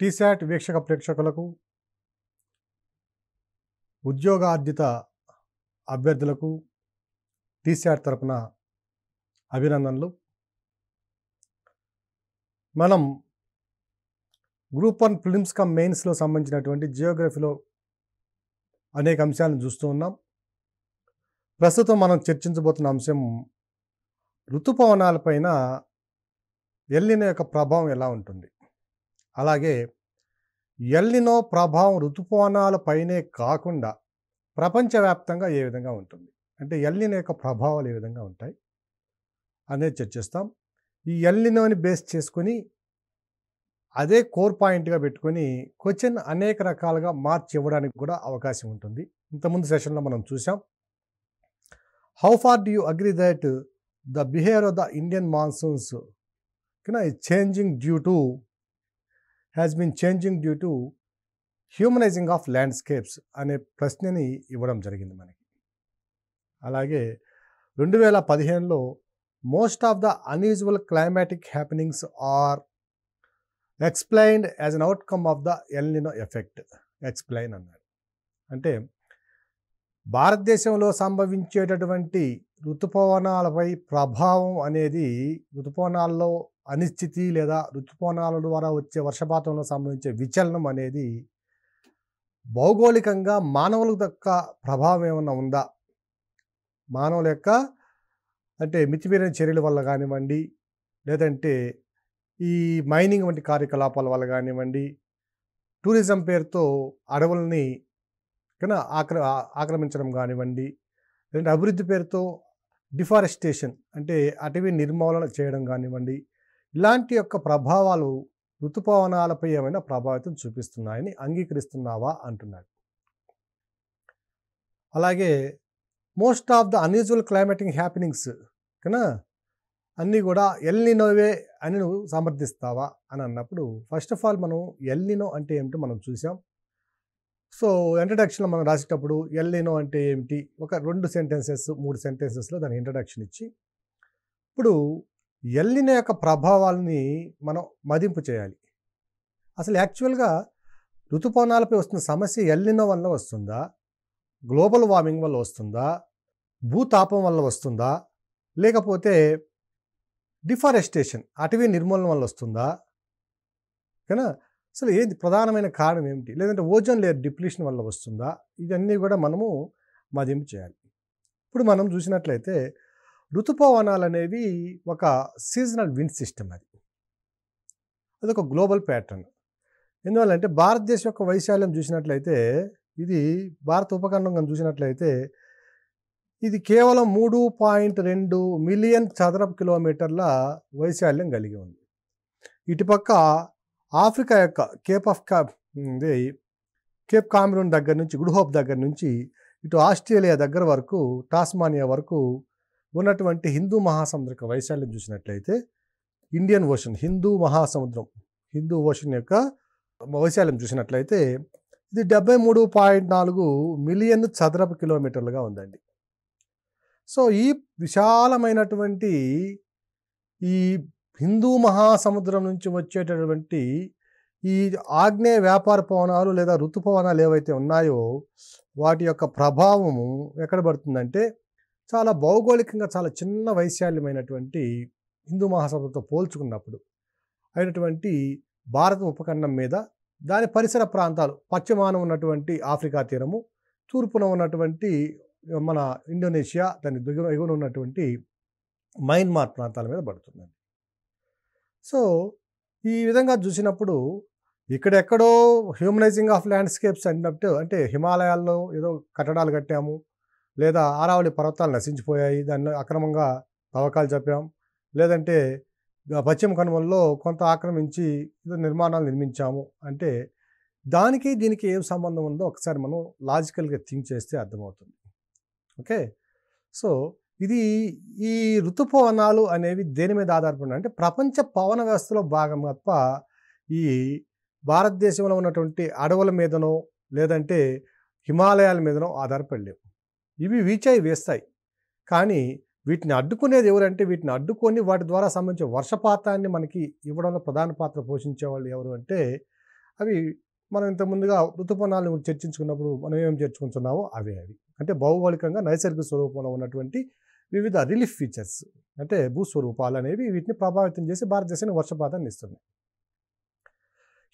టీశాట్ వీక్షక ప్రేక్షకులకు ఉద్యోగార్జిత అభ్యర్థులకు టీశాట్ తరపున అభినందనలు మనం గ్రూప్ వన్ ఫిలిమ్స్ కమ్ మెయిన్స్లో సంబంధించినటువంటి జియోగ్రఫీలో అనేక అంశాలను చూస్తూ ఉన్నాం ప్రస్తుతం మనం చర్చించబోతున్న అంశం ఋతుపవనాలపైన ఎల్లిన యొక్క ప్రభావం ఎలా ఉంటుంది అలాగే ఎల్లినో ప్రభావం ఋతుపవనాల పైనే కాకుండా ప్రపంచవ్యాప్తంగా ఏ విధంగా ఉంటుంది అంటే ఎల్లిన యొక్క ప్రభావాలు ఏ విధంగా ఉంటాయి అనేది చర్చిస్తాం ఈ ఎల్లినోని బేస్ చేసుకొని అదే కోర్ పాయింట్గా పెట్టుకొని క్వశ్చన్ అనేక రకాలుగా మార్చి ఇవ్వడానికి కూడా అవకాశం ఉంటుంది ఇంతకుముందు సెషన్లో మనం చూసాం how far do you agree that the behaviour of the Indian monsoons కినా is changing due to has been changing due to humanizing of landscapes అనే ప్రశ్నని ఇవ్వడం జరిగింది మనకి అలాగే రెండు వేల పదిహేనులో most of the unusual climatic happenings are explained as an outcome of the El Nino effect explain అన్నాడు అంటే భారతదేశంలో సంభవించేటటువంటి ఋతుపవనాలపై ప్రభావం అనేది ఋతుపవనాల్లో అనిశ్చితి లేదా రుతుపవనాల ద్వారా వచ్చే వర్షపాతంలో సంభవించే విచలనం అనేది భౌగోళికంగా మానవుల యొక్క ప్రభావం ఏమన్నా ఉందా మానవుల యొక్క అంటే మితిమీరిన చర్యల వల్ల కానివ్వండి లేదంటే ఈ మైనింగ్ వంటి కార్యకలాపాల వల్ల కానివ్వండి టూరిజం పేరుతో అడవులని కన్నా ఆక్ర ఆక్రమించడం కానివ్వండి లేదంటే అభివృద్ధి పేరుతో డిఫారెస్టేషన్ అంటే అటవీ నిర్మూలన చేయడం కానివ్వండి ఇలాంటి యొక్క ప్రభావాలు ఋతుపవనాలపై ఏమైనా ప్రభావితం చూపిస్తున్నాయని అంగీకరిస్తున్నావా అంటున్నాడు అలాగే most of the unusual climatic happenings కదా అన్నీ కూడా ఎల్నినోవే అని నువ్వు సమర్థిస్తావా అని అన్నప్పుడు ఫస్ట్ ఆఫ్ ఆల్ మనం ఎల్నినో అంటే ఏమిటో మనం చూసాం సో ఇంట్రడక్షన్ మనం రాసేటప్పుడు ఎల్నినో అంటే ఏమిటి ఒక రెండు సెంటెన్సెస్ మూడు సెంటెన్సెస్లో దాని ఇంట్రడక్షన్ ఇచ్చి ఇప్పుడు ఎల్లిన యొక్క ప్రభావాలని మనం మదింపు చేయాలి అసలు యాక్చువల్గా ఋతుపవనాలపై వస్తున్న సమస్య ఎల్లిన వల్ల వస్తుందా గ్లోబల్ వార్మింగ్ వల్ల వస్తుందా భూతాపం వల్ల వస్తుందా లేకపోతే డిఫారెస్టేషన్ అటవీ నిర్మూలన వల్ల వస్తుందా కదా అసలు ఏది ప్రధానమైన కారణం ఏమిటి లేదంటే ఓజోన్ లేయర్ డిప్లిషన్ వల్ల వస్తుందా ఇవన్నీ కూడా మనము మదింపు చేయాలి ఇప్పుడు మనం చూసినట్లయితే ఋతుపవనాలు అనేవి ఒక సీజనల్ విండ్ సిస్టమ్ అది అదొక గ్లోబల్ ప్యాటర్న్ ఎందువల్లంటే భారతదేశం యొక్క వైశాల్యం చూసినట్లయితే ఇది భారత ఉపఖండం కానీ చూసినట్లయితే ఇది కేవలం మూడు పాయింట్ రెండు మిలియన్ చదరపు కిలోమీటర్ల వైశాల్యం కలిగి ఉంది ఇటుపక్క ఆఫ్రికా యొక్క కేప్ ఆఫ్ కా ఇది కేప్ కామిరూన్ దగ్గర నుంచి గుడ్హోప్ దగ్గర నుంచి ఇటు ఆస్ట్రేలియా దగ్గర వరకు టాస్మానియా వరకు ఉన్నటువంటి హిందూ మహాసముద్రిక వైశాల్యం చూసినట్లయితే ఇండియన్ ఓషన్ హిందూ మహాసముద్రం హిందూ ఓషన్ యొక్క వైశాల్యం చూసినట్లయితే ఇది డెబ్బై మూడు పాయింట్ నాలుగు మిలియన్ చదరపు కిలోమీటర్లుగా ఉందండి సో ఈ విశాలమైనటువంటి ఈ హిందూ మహాసముద్రం నుంచి వచ్చేటటువంటి ఈ ఆగ్నేయ వ్యాపార పవనాలు లేదా ఋతుపవనాలు ఏవైతే ఉన్నాయో వాటి యొక్క ప్రభావము ఎక్కడ పడుతుందంటే చాలా భౌగోళికంగా చాలా చిన్న వైశాల్యమైనటువంటి హిందూ మహాసభతో పోల్చుకున్నప్పుడు అయినటువంటి భారత ఉపఖండం మీద దాని పరిసర ప్రాంతాలు పశ్చిమాన ఉన్నటువంటి ఆఫ్రికా తీరము తూర్పున ఉన్నటువంటి మన ఇండోనేషియా దాని దిగున ఎగున ఉన్నటువంటి మయన్మార్ ప్రాంతాల మీద పడుతుందండి సో ఈ విధంగా చూసినప్పుడు ఇక్కడెక్కడో హ్యూమనైజింగ్ ఆఫ్ ల్యాండ్స్కేప్స్ అన్నట్టు అంటే హిమాలయాల్లో ఏదో కట్టడాలు కట్టాము లేదా ఆరావళి పర్వతాలు నశించిపోయాయి దాన్ని అక్రమంగా తవ్వకాలు చెప్పాం లేదంటే పశ్చిమ కనుమల్లో కొంత ఆక్రమించి నిర్మాణాలు నిర్మించాము అంటే దానికి దీనికి ఏం సంబంధం ఉందో ఒకసారి మనం లాజికల్గా థింక్ చేస్తే అర్థమవుతుంది ఓకే సో ఇది ఈ ఋతుపవనాలు అనేవి దేని మీద ఆధారపడి అంటే ప్రపంచ పవన వ్యవస్థలో భాగం తప్ప ఈ భారతదేశంలో ఉన్నటువంటి అడవుల మీదనో లేదంటే హిమాలయాల మీదనో ఆధారపడలేవు ఇవి వీచాయి వేస్తాయి కానీ వీటిని అడ్డుకునేది ఎవరంటే వీటిని అడ్డుకొని వాటి ద్వారా సంబంధించిన వర్షపాతాన్ని మనకి ఇవ్వడంలో ప్రధాన పాత్ర పోషించే వాళ్ళు ఎవరు అంటే అవి మనం ఇంత ముందుగా ఋతుపణాలను చర్చించుకున్నప్పుడు మనం ఏం చర్చించుకుంటున్నామో అవే అవి అంటే భౌగోళికంగా నైసర్గిక స్వరూపంలో ఉన్నటువంటి వివిధ రిలీఫ్ ఫీచర్స్ అంటే భూస్వరూపాలు అనేవి వీటిని ప్రభావితం చేసి భారతదేశానికి వర్షపాతాన్ని ఇస్తున్నాయి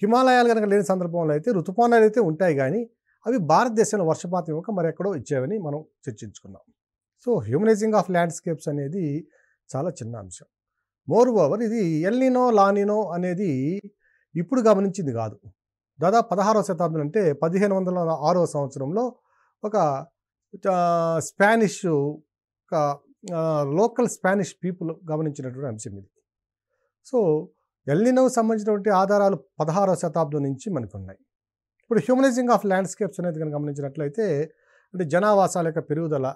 హిమాలయాలు కనుక లేని సందర్భంలో అయితే ఋతుపానాలు అయితే ఉంటాయి కానీ అవి భారతదేశంలో వర్షపాతం ఇవ్వక మరి ఎక్కడో ఇచ్చేవని మనం చర్చించుకున్నాం సో హ్యూమనైజింగ్ ఆఫ్ ల్యాండ్స్కేప్స్ అనేది చాలా చిన్న అంశం మోర్ ఓవర్ ఇది ఎల్నినో లానినో అనేది ఇప్పుడు గమనించింది కాదు దాదాపు పదహారవ శతాబ్దం అంటే పదిహేను వందల ఆరో సంవత్సరంలో ఒక స్పానిష్ ఒక లోకల్ స్పానిష్ పీపుల్ గమనించినటువంటి అంశం ఇది సో ఎల్నినోకు సంబంధించినటువంటి ఆధారాలు పదహారవ శతాబ్దం నుంచి మనకు ఉన్నాయి ఇప్పుడు హ్యూమనైజింగ్ ఆఫ్ ల్యాండ్స్కేప్స్ అనేది కనుక గమనించినట్లయితే అంటే జనావాసాల యొక్క పెరుగుదల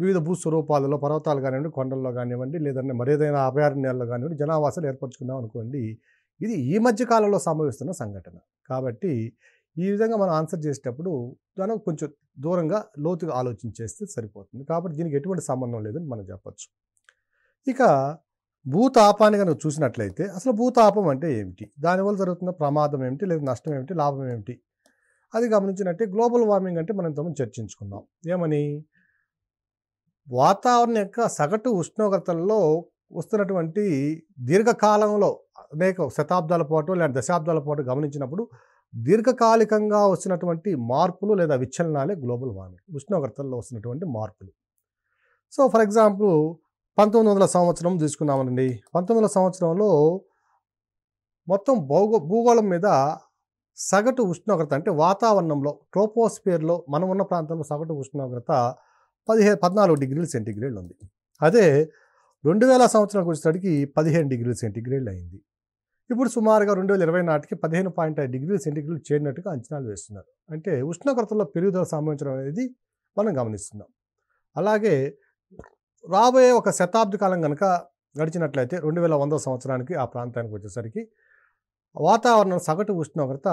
వివిధ భూస్వరూపాలలో పర్వతాలు కానివ్వండి కొండల్లో కానివ్వండి లేదంటే మరేదైనా అభయారణ్యాల్లో కానివ్వండి జనావాసాలు ఏర్పరచుకుందాం అనుకోండి ఇది ఈ మధ్య కాలంలో సంభవిస్తున్న సంఘటన కాబట్టి ఈ విధంగా మనం ఆన్సర్ చేసేటప్పుడు మనం కొంచెం దూరంగా లోతుగా ఆలోచించేస్తే సరిపోతుంది కాబట్టి దీనికి ఎటువంటి సంబంధం లేదని మనం చెప్పచ్చు ఇక భూతాపాన్ని కనుక చూసినట్లయితే అసలు భూతాపం అంటే ఏమిటి దానివల్ల జరుగుతున్న ప్రమాదం ఏమిటి లేదా నష్టం ఏమిటి లాభం ఏమిటి అది గమనించినట్టే గ్లోబల్ వార్మింగ్ అంటే మనం ఇంతకుముందు చర్చించుకుందాం ఏమని వాతావరణం యొక్క సగటు ఉష్ణోగ్రతల్లో వస్తున్నటువంటి దీర్ఘకాలంలో అనేక శతాబ్దాల పాటు లేదా దశాబ్దాల పాటు గమనించినప్పుడు దీర్ఘకాలికంగా వచ్చినటువంటి మార్పులు లేదా విచ్ఛలనాలే గ్లోబల్ వార్మింగ్ ఉష్ణోగ్రతల్లో వస్తున్నటువంటి మార్పులు సో ఫర్ ఎగ్జాంపుల్ పంతొమ్మిది వందల సంవత్సరం తీసుకున్నామండి పంతొమ్మిది వందల సంవత్సరంలో మొత్తం భౌగో భూగోళం మీద సగటు ఉష్ణోగ్రత అంటే వాతావరణంలో ట్రోపోస్ఫియర్లో మనం ఉన్న ప్రాంతంలో సగటు ఉష్ణోగ్రత పదిహేను పద్నాలుగు డిగ్రీలు సెంటిగ్రేడ్ ఉంది అదే రెండు వేల సంవత్సరాలకు వచ్చేసరికి పదిహేను డిగ్రీలు సెంటిగ్రేడ్ అయింది ఇప్పుడు సుమారుగా రెండు వేల ఇరవై నాటికి పదిహేను పాయింట్ ఐదు డిగ్రీలు సెంటిగ్రేడ్ చేరినట్టుగా అంచనాలు వేస్తున్నారు అంటే ఉష్ణోగ్రతలో పెరుగుదల సంభవించడం అనేది మనం గమనిస్తున్నాం అలాగే రాబోయే ఒక శతాబ్ది కాలం కనుక గడిచినట్లయితే రెండు వేల వందవ సంవత్సరానికి ఆ ప్రాంతానికి వచ్చేసరికి వాతావరణం సగటు ఉష్ణోగ్రత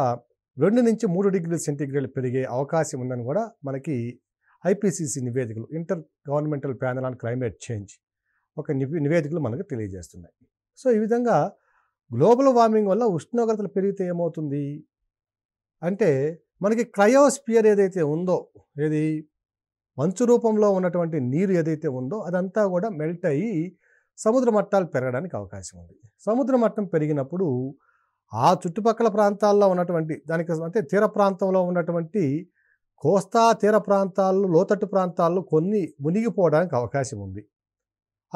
రెండు నుంచి మూడు డిగ్రీల సెంటీగ్రేడ్ పెరిగే అవకాశం ఉందని కూడా మనకి ఐపీసీసీ నివేదికలు intergovernmental panel on climate change ఒక నివేదికలు మనకు తెలియజేస్తున్నాయి సో ఈ విధంగా గ్లోబల్ వార్మింగ్ వల్ల ఉష్ణోగ్రతలు పెరిగితే ఏమవుతుంది అంటే మనకి క్రయోస్పియర్ ఏదైతే ఉందో ఏది మంచు రూపంలో ఉన్నటువంటి నీరు ఏదైతే ఉందో అదంతా కూడా మెల్ట్ అయ్యి సముద్ర మట్టాలు పెరగడానికి అవకాశం ఉంది సముద్ర మట్టం పెరిగినప్పుడు ఆ చుట్టుపక్కల ప్రాంతాల్లో ఉన్నటువంటి దానికి అంటే తీర ప్రాంతంలో ఉన్నటువంటి కోస్తా తీర ప్రాంతాల్లో లోతట్టు ప్రాంతాల్లో కొన్ని మునిగిపోవడానికి అవకాశం ఉంది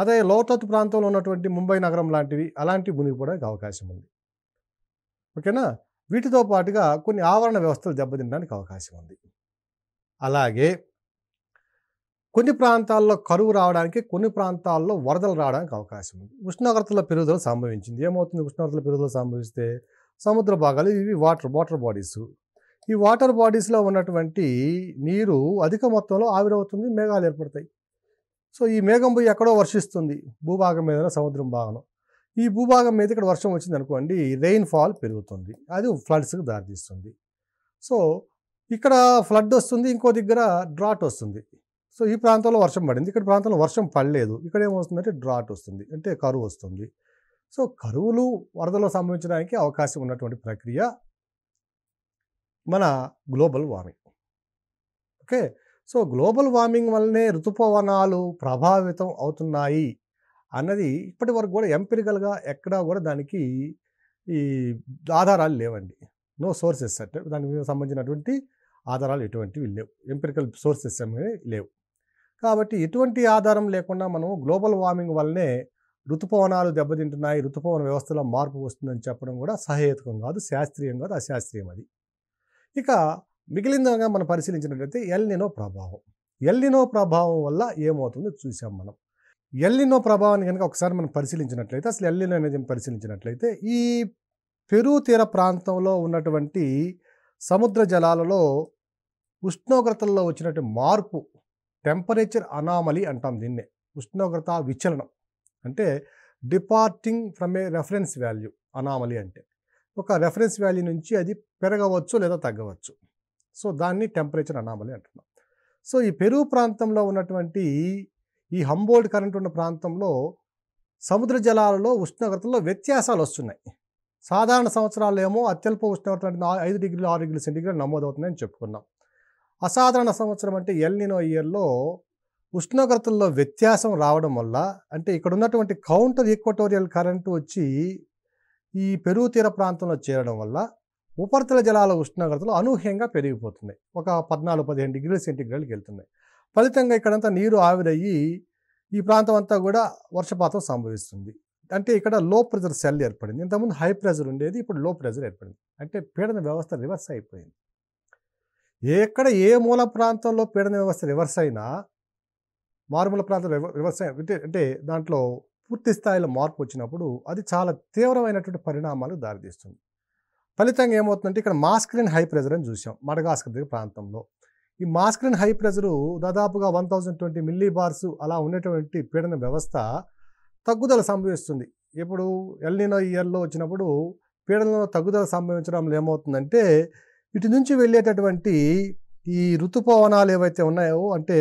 అదే లోతట్టు ప్రాంతంలో ఉన్నటువంటి ముంబై నగరం లాంటివి అలాంటివి మునిగిపోవడానికి అవకాశం ఉంది ఓకేనా వీటితో పాటుగా కొన్ని ఆవరణ వ్యవస్థలు దెబ్బతినడానికి అవకాశం ఉంది అలాగే కొన్ని ప్రాంతాల్లో కరువు రావడానికి కొన్ని ప్రాంతాల్లో వరదలు రావడానికి అవకాశం ఉంది ఉష్ణోగ్రతల పెరుగుదల సంభవించింది ఏమవుతుంది ఉష్ణోగ్రతల పెరుగుదల సంభవిస్తే సముద్ర భాగాలు ఇవి వాటర్ వాటర్ బాడీస్ ఈ వాటర్ బాడీస్లో ఉన్నటువంటి నీరు అధిక మొత్తంలో ఆవిరవుతుంది మేఘాలు ఏర్పడతాయి సో ఈ మేఘం పోయి ఎక్కడో వర్షిస్తుంది భూభాగం మీద సముద్రం భాగం ఈ భూభాగం మీద ఇక్కడ వర్షం వచ్చింది అనుకోండి రెయిన్ఫాల్ పెరుగుతుంది అది ఫ్లడ్స్కి దారితీస్తుంది సో ఇక్కడ ఫ్లడ్ వస్తుంది ఇంకో దగ్గర డ్రాట్ వస్తుంది సో ఈ ప్రాంతంలో వర్షం పడింది ఇక్కడ ప్రాంతంలో వర్షం పడలేదు ఇక్కడ ఏమవుతుందంటే డ్రాట్ వస్తుంది అంటే కరువు వస్తుంది సో కరువులు వరదలు సంభవించడానికి అవకాశం ఉన్నటువంటి ప్రక్రియ మన global warming okay so global warming వల్లనే ఋతుపవనాలు ప్రభావితం అవుతున్నాయి అన్నది ఇప్పటి వరకు కూడా ఎంపిరికల్గా ఎక్కడా కూడా దానికి ఈ ఆధారాలు లేవండి నో సోర్సెస్ అంటే దానికి సంబంధించినటువంటి ఆధారాలు ఎటువంటివి లేవు ఎంపిరికల్ సోర్సెస్ అనేవి లేవు కాబట్టి ఎటువంటి ఆధారం లేకుండా మనం గ్లోబల్ వార్మింగ్ వల్లనే ఋతుపవనాలు దెబ్బతింటున్నాయి ఋతుపవన వ్యవస్థలో మార్పు వస్తుందని చెప్పడం కూడా సహేతుకం కాదు శాస్త్రీయం కాదు అశాస్త్రీయం అది ఇక మిగిలిందగా మనం పరిశీలించినట్లయితే ఎల్నినో ప్రభావం ఎల్నినో ప్రభావం వల్ల ఏమవుతుందో చూసాం మనం ఎల్లినో ప్రభావాన్ని కనుక ఒకసారి మనం పరిశీలించినట్లయితే అసలు ఎల్లినో అనేది పరిశీలించినట్లయితే ఈ పెరు తీర ప్రాంతంలో ఉన్నటువంటి సముద్ర జలాలలో ఉష్ణోగ్రతల్లో వచ్చినటువంటి మార్పు టెంపరేచర్ అనామలీ అంటాం దీన్నే ఉష్ణోగ్రత విచలనం అంటే departing from a reference value anomaly అంటే ఒక రెఫరెన్స్ వాల్యూ నుంచి అది పెరగవచ్చు లేదా తగ్గవచ్చు సో దాన్ని టెంపరేచర్ అనామలీ అంటున్నాం సో ఈ పెరుగు ప్రాంతంలో ఉన్నటువంటి ఈ హంబోల్డ్ కరెంట్ ఉన్న ప్రాంతంలో సముద్ర జలాలలో ఉష్ణోగ్రతలో వ్యత్యాసాలు వస్తున్నాయి సాధారణ సంవత్సరాల్లో ఏమో అత్యల్ప ఉష్ణోగ్రత ఐదు డిగ్రీలు ఆరు డిగ్రీల సెంటిగ్రేడ్ నమోదవుతుందని చెప్పుకున్నాం అసాధారణ సంవత్సరం అంటే ఎల్నినో ఇయర్లో ఉష్ణోగ్రతల్లో వ్యత్యాసం రావడం వల్ల అంటే ఇక్కడ ఉన్నటువంటి కౌంటర్ ఈక్వటోరియల్ కరెంటు వచ్చి ఈ పెరుగు తీర ప్రాంతంలో చేరడం వల్ల ఉపరితల జలాల ఉష్ణోగ్రతలు అనూహ్యంగా పెరిగిపోతున్నాయి ఒక పద్నాలుగు పదిహేను డిగ్రీల సెంటిగ్రేడ్కి వెళ్తున్నాయి ఫలితంగా ఇక్కడంతా నీరు ఆవిరయ్యి ఈ ప్రాంతం అంతా కూడా వర్షపాతం సంభవిస్తుంది అంటే ఇక్కడ లో ప్రెజర్ సెల్ ఏర్పడింది ఇంతకుముందు హై ప్రెజర్ ఉండేది ఇప్పుడు లో ప్రెజర్ ఏర్పడింది అంటే పీడన వ్యవస్థ రివర్స్ అయిపోయింది ఎక్కడ ఏ మూల ప్రాంతంలో పీడన వ్యవస్థ రివర్స్ అయినా మారుమూల ప్రాంతంలో రివర్స్ అయినా అంటే అంటే దాంట్లో పూర్తి స్థాయిలో మార్పు వచ్చినప్పుడు అది చాలా తీవ్రమైనటువంటి పరిణామాలకు దారితీస్తుంది ఫలితంగా ఏమవుతుందంటే ఇక్కడ మాస్క్రీన్ హై ప్రెజర్ అని చూసాం మడగాస్కర్ దగ్గర ప్రాంతంలో ఈ మాస్క్రీన్ హై ప్రెజరు దాదాపుగా one thousand twenty millibars అలా ఉన్నటువంటి పీడన వ్యవస్థ తగ్గుదల సంభవిస్తుంది ఇప్పుడు ఎల్నినో ఇయర్లో వచ్చినప్పుడు పీడనంలో తగ్గుదల సంభవించడంలో ఏమవుతుందంటే వీటి నుంచి వెళ్ళేటటువంటి ఈ ఋతుపవనాలు ఏవైతే ఉన్నాయో అంటే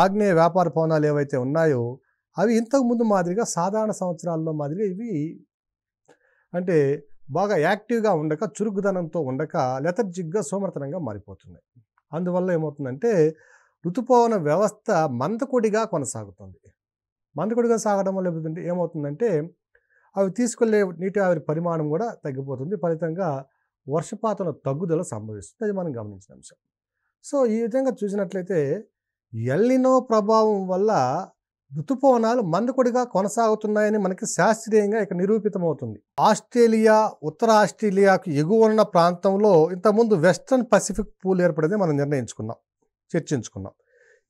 ఆగ్నేయ వ్యాపార పవనాలు ఏవైతే ఉన్నాయో అవి ఇంతకుముందు మాదిరిగా సాధారణ సంవత్సరాల్లో మాదిరిగా ఇవి అంటే బాగా యాక్టివ్గా ఉండక చురుకుదనంతో ఉండక లెథర్జిక్గా సోమర్తనంగా మారిపోతున్నాయి అందువల్ల ఏమవుతుందంటే ఋతుపవన వ్యవస్థ మందకొడిగా కొనసాగుతుంది మందకొడిగా సాగడం వల్ల ఏమవుతుందంటే అవి తీసుకెళ్లే నీటి ఆవిరి పరిమాణం కూడా తగ్గిపోతుంది ఫలితంగా వర్షపాతంలో తగ్గుదల సంభవిస్తుంది అది మనం గమనించిన అంశం సో ఈ విధంగా చూసినట్లయితే ఎల్లినో ప్రభావం వల్ల ఋతుపవనాలు మందకొడిగా కొనసాగుతున్నాయని మనకి శాస్త్రీయంగా ఇక నిరూపితమవుతుంది ఆస్ట్రేలియా ఉత్తర ఆస్ట్రేలియాకు ఎగువ ఉన్న ప్రాంతంలో ఇంతకుముందు వెస్ట్రన్ పసిఫిక్ పూల్ ఏర్పడేది మనం నిర్ణయించుకున్నాం చర్చించుకున్నాం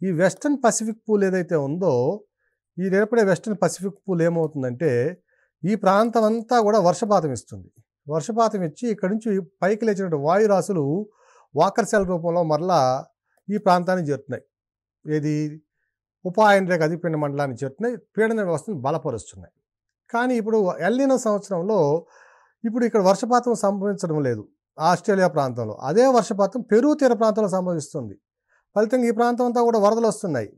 ఈ వెస్ట్రన్ పసిఫిక్ పూల్ ఏదైతే ఉందో ఈ ఏర్పడే వెస్ట్రన్ పసిఫిక్ పూల్ ఏమవుతుందంటే ఈ ప్రాంతం అంతా కూడా వర్షపాతం ఇస్తుంది వర్షపాతం ఇచ్చి ఇక్కడి నుంచి పైకి లేచినటువంటి వాయురాశులు వాకర్శాల రూపంలో మరలా ఈ ప్రాంతాన్ని చేరుతున్నాయి ఏది ఉపాయన రేఖ అధిపీడన మండలాన్ని చేరుతున్నాయి పీడన వ్యవస్థను బలపరుస్తున్నాయి కానీ ఇప్పుడు ఎల్లిన సంవత్సరంలో ఇప్పుడు ఇక్కడ వర్షపాతం సంభవించడం లేదు ఆస్ట్రేలియా ప్రాంతంలో అదే వర్షపాతం పెరుగు తీర ప్రాంతంలో సంభవిస్తుంది ఫలితంగా ఈ ప్రాంతం అంతా కూడా వరదలు వస్తున్నాయి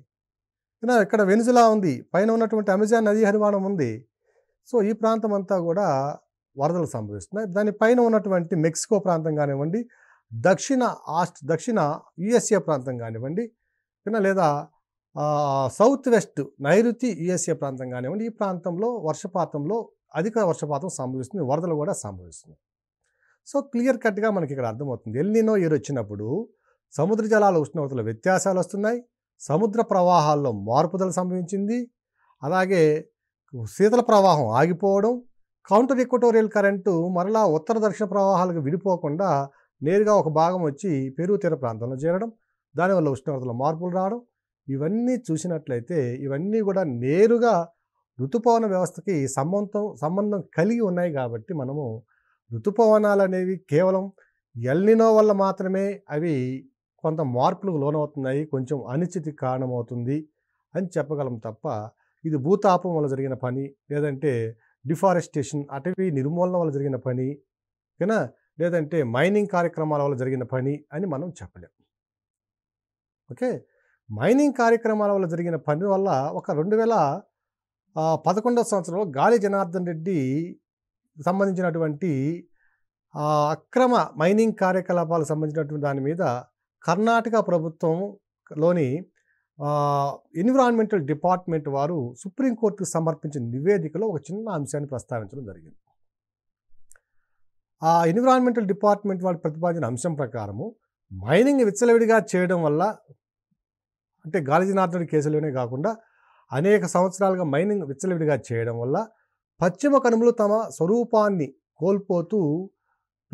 ఇక్కడ వెనుజులా ఉంది పైన ఉన్నటువంటి అమెజాన్ నదీ హరివాణం ఉంది సో ఈ ప్రాంతం అంతా కూడా వరదలు సంభవిస్తున్నాయి దానిపైన ఉన్నటువంటి మెక్సికో ప్రాంతం కానివ్వండి దక్షిణ ఆస్ట్ దక్షిణ యుఎస్ఏ ప్రాంతం కానివ్వండి లేదా సౌత్ వెస్ట్ నైరుతి యుఎస్ఏ ప్రాంతం కానివ్వండి ఈ ప్రాంతంలో వర్షపాతంలో అధిక వర్షపాతం సంభవిస్తుంది వరదలు కూడా సంభవిస్తున్నాయి సో క్లియర్ కట్గా మనకి ఇక్కడ అర్థమవుతుంది ఎల్నినో ఇయర్ వచ్చినప్పుడు సముద్ర జలాల ఉష్ణోగ్రతల వ్యత్యాసాలు వస్తున్నాయి సముద్ర ప్రవాహాల్లో మార్పుదలు సంభవించింది అలాగే శీతల ప్రవాహం ఆగిపోవడం కౌంటర్ ఈక్వటోరియల్ కరెంటు మరలా ఉత్తర దక్షిణ ప్రవాహాలకు విడిపోకుండా నేరుగా ఒక భాగం వచ్చి పెరు తీర ప్రాంతంలో చేరడం దానివల్ల ఉష్ణోగ్రతలో మార్పులు రావడం ఇవన్నీ చూసినట్లయితే ఇవన్నీ కూడా నేరుగా ఋతుపవన వ్యవస్థకి సంబంధం సంబంధం కలిగి ఉన్నాయి కాబట్టి మనము ఋతుపవనాలు అనేవి కేవలం ఎల్నినో వల్ల మాత్రమే అవి కొంత మార్పులకు లోనవుతున్నాయి కొంచెం అనిశ్చితి కారణమవుతుంది అని చెప్పగలం తప్ప ఇది భూతాపం వల్ల జరిగిన పని లేదంటే డిఫారెస్టేషన్ అటవీ నిర్మూలన వల్ల జరిగిన పని ఓకేనా లేదంటే మైనింగ్ కార్యక్రమాల వల్ల జరిగిన పని అని మనం చెప్పలేం ఓకే మైనింగ్ కార్యక్రమాల వల్ల జరిగిన పని వల్ల ఒక రెండు వేల పదకొండవ సంవత్సరంలో గాలి జనార్దన్ రెడ్డి సంబంధించినటువంటి అక్రమ మైనింగ్ కార్యకలాపాలకు సంబంధించినటువంటి దాని మీద కర్ణాటక ప్రభుత్వంలోని ఎన్విరాన్మెంటల్ డిపార్ట్మెంట్ వారు సుప్రీంకోర్టుకు సమర్పించిన నివేదికలో ఒక చిన్న అంశాన్ని ప్రస్తావించడం జరిగింది ఆ ఎన్విరాన్మెంటల్ డిపార్ట్మెంట్ వాళ్ళు ప్రతిపాదించిన అంశం ప్రకారము మైనింగ్ విచ్చలవిడిగా చేయడం వల్ల అంటే గాలిజీనాథుడి కేసులోనే కాకుండా అనేక సంవత్సరాలుగా మైనింగ్ విచ్చలవిడిగా చేయడం వల్ల పశ్చిమ కనుమలు తమ స్వరూపాన్ని కోల్పోతూ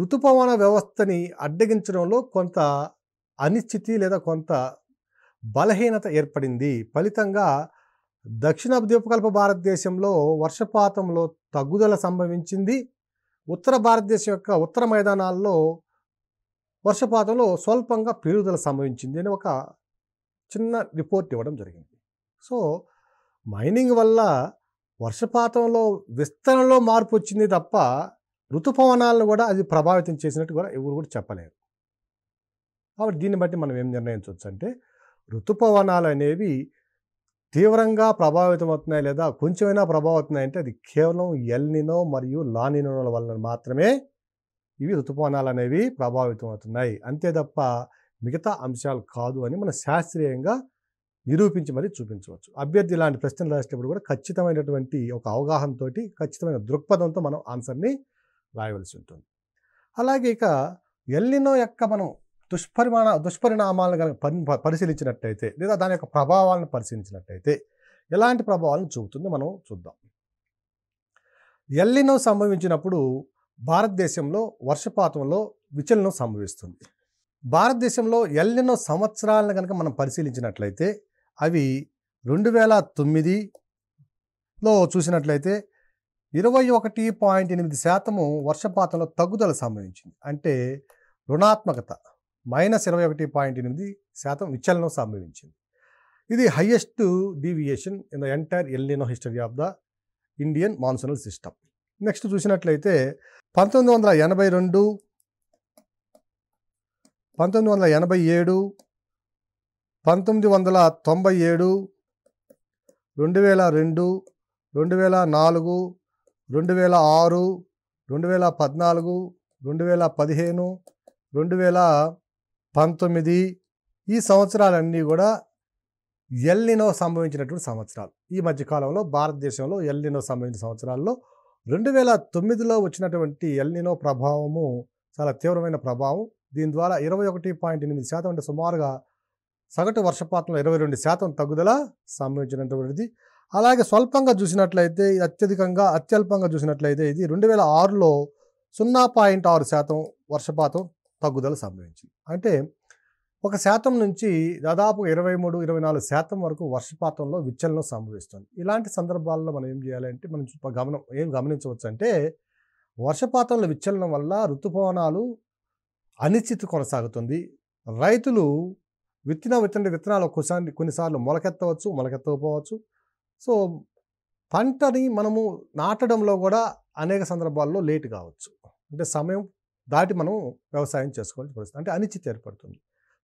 ఋతుపవన వ్యవస్థని అడ్డగించడంలో కొంత అనిశ్చితి లేదా కొంత బలహీనత ఏర్పడింది ఫలితంగా దక్షిణ ద్వీపకల్ప భారతదేశంలో వర్షపాతంలో తగ్గుదల సంభవించింది ఉత్తర భారతదేశం యొక్క ఉత్తర మైదానాల్లో వర్షపాతంలో స్వల్పంగా పెరుగుదల సంభవించింది అని ఒక చిన్న రిపోర్ట్ ఇవ్వడం జరిగింది సో మైనింగ్ వల్ల వర్షపాతంలో విస్తరణలో మార్పు వచ్చింది తప్ప ఋతుపవనాలను కూడా అది ప్రభావితం చేసినట్టు కూడా ఎవరు కూడా చెప్పలేరు కాబట్టి దీన్ని బట్టి మనం ఏం నిర్ణయించవచ్చు అంటే ఋతుపవనాలు అనేవి తీవ్రంగా ప్రభావితమవుతున్నాయి లేదా కొంచెమైనా ప్రభావితున్నాయి అంటే అది కేవలం ఎల్నినో మరియు లానినోల వలన మాత్రమే ఇవి ఋతుపవనాలు అనేవి ప్రభావితం అవుతున్నాయి అంతే తప్ప మిగతా అంశాలు కాదు అని మనం శాస్త్రీయంగా నిరూపించి మరీ చూపించవచ్చు అభ్యర్థి ఇలాంటి ప్రశ్నలు రాసేటప్పుడు కూడా ఖచ్చితమైనటువంటి ఒక అవగాహనతో ఖచ్చితమైన దృక్పథంతో మనం ఆన్సర్ని రాయవలసి ఉంటుంది అలాగే ఇక ఎల్లినో యొక్క మనం దుష్పరిమాణ దుష్పరిణామాలను కనుక పరిశీలించినట్టయితే లేదా దాని యొక్క ప్రభావాలను పరిశీలించినట్టయితే ఎలాంటి ప్రభావాలను చూపుతుంది మనం చూద్దాం ఎల్లినో సంభవించినప్పుడు భారతదేశంలో వర్షపాతంలో విచలనం సంభవిస్తుంది భారతదేశంలో ఎల్లినో సంవత్సరాలను కనుక మనం పరిశీలించినట్లయితే అవి రెండు వేల తొమ్మిదిలో చూసినట్లయితే ఇరవై ఒకటి పాయింట్ ఎనిమిది శాతము వర్షపాతంలో తగ్గుదల సంభవించింది అంటే రుణాత్మకత మైనస్ ఇరవై ఒకటి పాయింట్ ఎనిమిది శాతం విచలనం సంభవించింది ఇది highest deviation in the entire El Nino history of the Indian monsoonal system next చూసినట్లయితే పంతొమ్మిది వందల ఎనభై రెండు పంతొమ్మిది వందల ఎనభై ఏడు పంతొమ్మిది వందల తొంభై ఏడు రెండు వేల రెండు రెండు వేల నాలుగు రెండు వేల ఆరు రెండు వేల పద్నాలుగు రెండు వేల పదిహేను రెండు వేల పంతొమ్మిది ఈ సంవత్సరాలన్నీ కూడా ఎల్లినో సంభవించినటువంటి సంవత్సరాలు ఈ మధ్యకాలంలో భారతదేశంలో ఎల్లినో సంభవించిన సంవత్సరాల్లో రెండు వేల తొమ్మిదిలో వచ్చినటువంటి ఎల్నినో ప్రభావము చాలా తీవ్రమైన ప్రభావం దీని ద్వారా ఇరవై ఒకటి పాయింట్ ఎనిమిది శాతం అంటే సుమారుగా సగటు వర్షపాతంలో ఇరవై రెండు శాతం తగ్గుదల సంభవించినటువంటిది అలాగే స్వల్పంగా చూసినట్లయితే అత్యధికంగా అత్యల్పంగా చూసినట్లయితే ఇది రెండు వేల ఆరులో సున్నా పాయింట్ ఆరు శాతం వర్షపాతం తగ్గుదల సంభవించింది అంటే ఒక శాతం నుంచి దాదాపు ఇరవై మూడు ఇరవై నాలుగు శాతం వరకు వర్షపాతంలో విచ్చలనం సంభవిస్తుంది ఇలాంటి సందర్భాల్లో మనం ఏం చేయాలంటే మనం గమనం ఏం గమనించవచ్చు అంటే వర్షపాతంలో విచ్చలనం వల్ల ఋతుపవనాలు అనిశ్చితి కొనసాగుతుంది రైతులు విత్తన విత్తన విత్తనాలు ఒక్కోసారి కొన్నిసార్లు మొలకెత్తవచ్చు మొలకెత్తకపోవచ్చు సో పంటని మనము నాటడంలో కూడా అనేక సందర్భాల్లో లేట్ కావచ్చు అంటే సమయం దాటి మనం వ్యవసాయం చేసుకోవాల్సిన పరిస్థితి అంటే అనిశ్చిత ఏర్పడుతుంది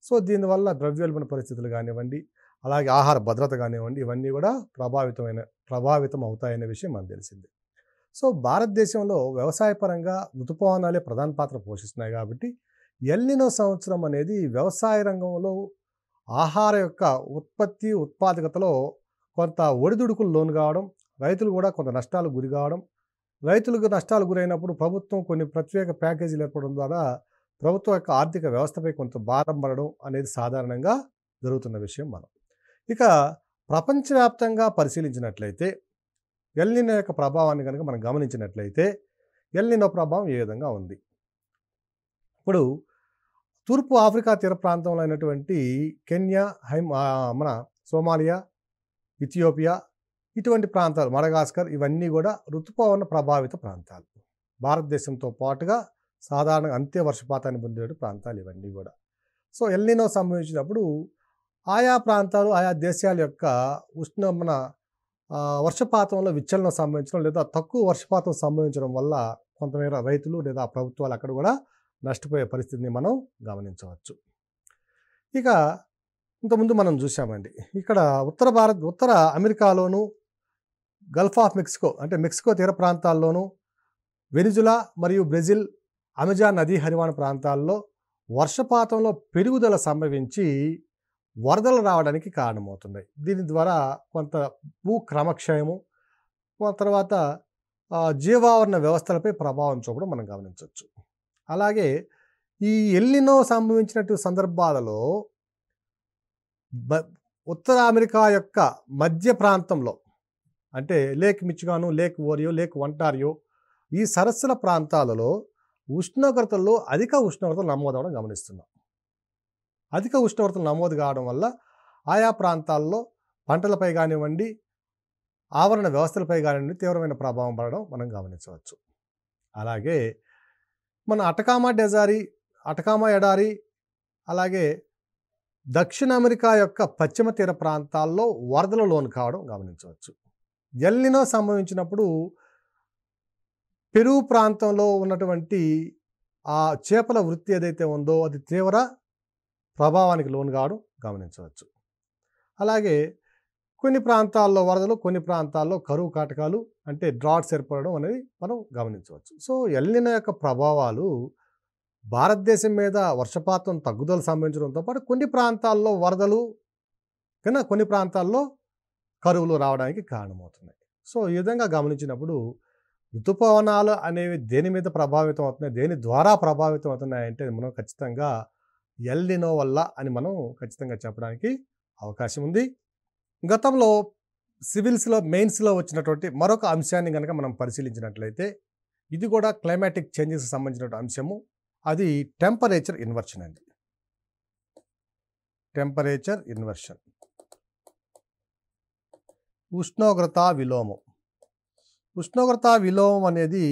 సో దీనివల్ల ద్రవ్యోల్బణ పరిస్థితులు కానివ్వండి అలాగే ఆహార భద్రత కానివ్వండి ఇవన్నీ కూడా ప్రభావితమైన ప్రభావితం అవుతాయనే విషయం మనకు తెలిసింది సో భారతదేశంలో వ్యవసాయపరంగా ఋతుపవనాలే ప్రధాన పాత్ర పోషిస్తున్నాయి కాబట్టి ఎల్లినో సంవత్సరం అనేది వ్యవసాయ రంగంలో ఆహార యొక్క ఉత్పత్తి ఉత్పాదకతలో కొంత ఒడిదుడుకులు లోను కావడం రైతులు కూడా కొంత నష్టాలు గురి కావడం రైతులకు నష్టాలు గురైనప్పుడు ప్రభుత్వం కొన్ని ప్రత్యేక ప్యాకేజీలు ఏర్పడడం ద్వారా ప్రభుత్వం యొక్క ఆర్థిక వ్యవస్థపై కొంత భారం పడడం అనేది సాధారణంగా జరుగుతున్న విషయం మనం ఇక ప్రపంచవ్యాప్తంగా పరిశీలించినట్లయితే ఎల్లిన యొక్క ప్రభావాన్ని కనుక మనం గమనించినట్లయితే ఎల్లిన ప్రభావం ఏ విధంగా ఉంది ఇప్పుడు తూర్పు ఆఫ్రికా తీర ప్రాంతంలో అయినటువంటి కెన్యా హైమ్ మన సోమాలియా ఇథియోపియా ఇటువంటి ప్రాంతాలు మడగాస్కర్ ఇవన్నీ కూడా ఋతుపవన ప్రభావిత ప్రాంతాలు భారతదేశంతో పాటుగా సాధారణంగా అంతే వర్షపాతాన్ని పొందే ప్రాంతాలు ఇవన్నీ కూడా సో ఎల్నినో సంభవించినప్పుడు ఆయా ప్రాంతాలు ఆయా దేశాల యొక్క ఉష్ణమన వర్షపాతంలో విచ్చలనం సంభవించడం లేదా తక్కువ వర్షపాతం సంభవించడం వల్ల కొంతమేర రైతులు లేదా ప్రభుత్వాలు అక్కడ కూడా నష్టపోయే పరిస్థితిని మనం గమనించవచ్చు ఇక ఇంతకుముందు మనం చూసామండి ఇక్కడ ఉత్తర భారత్ ఉత్తర అమెరికాలోను గల్ఫ్ ఆఫ్ మెక్సికో అంటే మెక్సికో తీర ప్రాంతాల్లోనూ వెనిజులా మరియు బ్రెజిల్ అమెజాన్ నదీ హరివాణ ప్రాంతాల్లో వర్షపాతంలో పెరుగుదల సంభవించి వరదలు రావడానికి కారణమవుతున్నాయి దీని ద్వారా కొంత భూ క్రమక్షయము తర్వాత జీవావరణ వ్యవస్థలపై ప్రభావం చూపడం మనం గమనించవచ్చు అలాగే ఈ ఎల్లినో సంభవించినట్టు సందర్భాలలో ఉత్తర అమెరికా యొక్క మధ్య ప్రాంతంలో అంటే లేక్ మిచ్గాను లేక్ ఓరియో లేక్ వంటారియో ఈ సరస్సుల ప్రాంతాలలో ఉష్ణోగ్రతల్లో అధిక ఉష్ణోగ్రతలు నమోదవడం గమనిస్తున్నాం అధిక ఉష్ణోగ్రతలు నమోదు కావడం వల్ల ఆయా ప్రాంతాల్లో పంటలపై కానివ్వండి ఆవరణ వ్యవస్థలపై కానివ్వండి తీవ్రమైన ప్రభావం పడడం మనం గమనించవచ్చు అలాగే మన అటకామా డెజారి అటకామా ఎడారి అలాగే దక్షిణ అమెరికా యొక్క పశ్చిమ తీర ప్రాంతాల్లో వరదల లోను కావడం గమనించవచ్చు ఎల్లినో సంభవించినప్పుడు పెరుగు ప్రాంతంలో ఉన్నటువంటి ఆ చేపల వృత్తి ఏదైతే ఉందో అది తీవ్ర ప్రభావానికి లోను కావడం గమనించవచ్చు అలాగే కొన్ని ప్రాంతాల్లో వరదలు కొన్ని ప్రాంతాల్లో కరువు కాటకాలు అంటే డ్రాట్స్ ఏర్పడడం అనేది మనం గమనించవచ్చు సో ఎల్లిన యొక్క ప్రభావాలు భారతదేశం మీద వర్షపాతం తగ్గుదల సంభవించడంతో పాటు కొన్ని ప్రాంతాల్లో వరదలు కన్నా కొన్ని ప్రాంతాల్లో కరువులు రావడానికి కారణమవుతున్నాయి సో ఈ విధంగా గమనించినప్పుడు ఋతుపవనాలు అనేవి దేని మీద ప్రభావితం అవుతున్నాయి దేని ద్వారా ప్రభావితం అవుతున్నాయి అంటే మనం ఖచ్చితంగా ఎల్లినో వల్ల అని మనం ఖచ్చితంగా చెప్పడానికి అవకాశం ఉంది గతంలో సివిల్స్లో మెయిన్స్లో వచ్చినటువంటి మరొక అంశాన్ని కనుక మనం పరిశీలించినట్లయితే ఇది కూడా క్లైమాటిక్ చేంజెస్కి సంబంధించిన అంశము అది టెంపరేచర్ ఇన్వర్షన్ అండి టెంపరేచర్ ఇన్వర్షన్ ఉష్ణోగ్రత విలోమం ఉష్ణోగ్రత విలోమం అనేది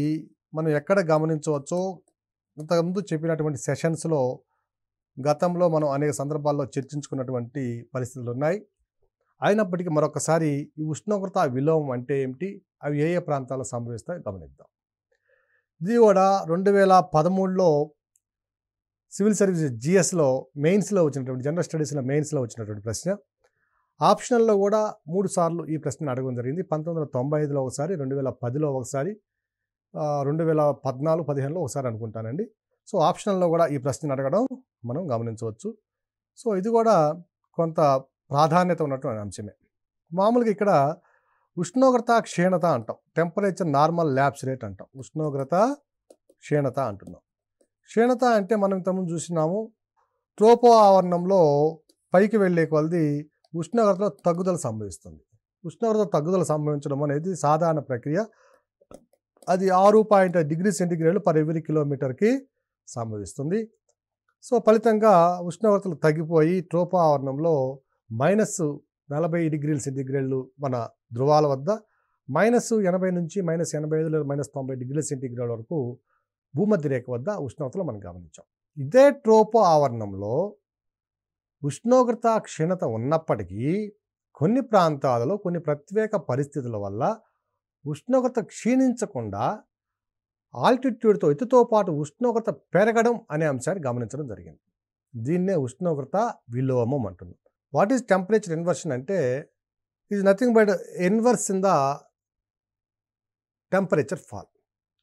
మనం ఎక్కడ గమనించవచ్చో ఇంతకుముందు చెప్పినటువంటి సెషన్స్లో గతంలో మనం అనేక సందర్భాల్లో చర్చించుకున్నటువంటి పరిస్థితులు ఉన్నాయి అయినప్పటికీ మరొకసారి ఈ ఉష్ణోగ్రత విలోమం అంటే ఏమిటి అవి ఏ ఏ ప్రాంతాల్లో సంభవిస్తాయి గమనిద్దాం ఇది కూడా రెండు వేల పదమూడులో సివిల్ సర్వీసెస్ జిఎస్లో మెయిన్స్లో వచ్చినటువంటి జనరల్ స్టడీస్లో మెయిన్స్లో వచ్చినటువంటి ప్రశ్న ఆప్షనల్లో కూడా మూడు సార్లు ఈ ప్రశ్న అడగడం జరిగింది పంతొమ్మిది వందల తొంభై ఐదులో ఒకసారి రెండు వేల పదిలో ఒకసారి రెండు వేల పద్నాలుగు పదిహేనులో ఒకసారి అనుకుంటానండి సో ఆప్షనల్లో కూడా ఈ ప్రశ్న అడగడం మనం గమనించవచ్చు సో ఇది కూడా కొంత ప్రాధాన్యత ఉన్నటువంటి అంశమే మామూలుగా ఇక్కడ ఉష్ణోగ్రత క్షీణత అంటాం టెంపరేచర్ నార్మల్ ల్యాబ్స్ రేట్ అంటాం ఉష్ణోగ్రత క్షీణత అంటున్నాం క్షీణత అంటే మనం ఇంతకుముందు చూసినాము ట్రోపో ఆవరణంలో పైకి వెళ్ళే కొలది ఉష్ణోగ్రతలో తగ్గుదల సంభవిస్తుంది ఉష్ణోగ్రత తగ్గుదల సంభవించడం అనేది సాధారణ ప్రక్రియ అది ఆరు point degree centigrade per every కిలోమీటర్కి సంభవిస్తుంది సో ఫలితంగా ఉష్ణోగ్రతలు తగ్గిపోయి ట్రోపావరణంలో మైనస్ నలభై డిగ్రీల సెంటిగ్రేడ్లు మన ధృవాల వద్ద మైనస్ ఎనభై నుంచి మైనస్ ఎనభై ఐదు లేదా మైనస్ తొంభై డిగ్రీల సెంటిగ్రేడ్ వరకు భూమధ్య రేఖ వద్ద ఉష్ణోగ్రతలు మనం గమనించాం ఇదే ట్రోపో ఆవరణంలో ఉష్ణోగ్రత క్షీణత ఉన్నప్పటికీ కొన్ని ప్రాంతాలలో కొన్ని ప్రత్యేక పరిస్థితుల వల్ల ఉష్ణోగ్రత క్షీణించకుండా ఆల్టిట్యూడ్తో ఎత్తుతో పాటు ఉష్ణోగ్రత పెరగడం అనే అంశాన్ని గమనించడం జరిగింది దీన్నే ఉష్ణోగ్రత విలోమం అంటుంది వాట్ ఈజ్ టెంపరేచర్ ఇన్వర్షన్ అంటే is nothing but inverse in the temperature fall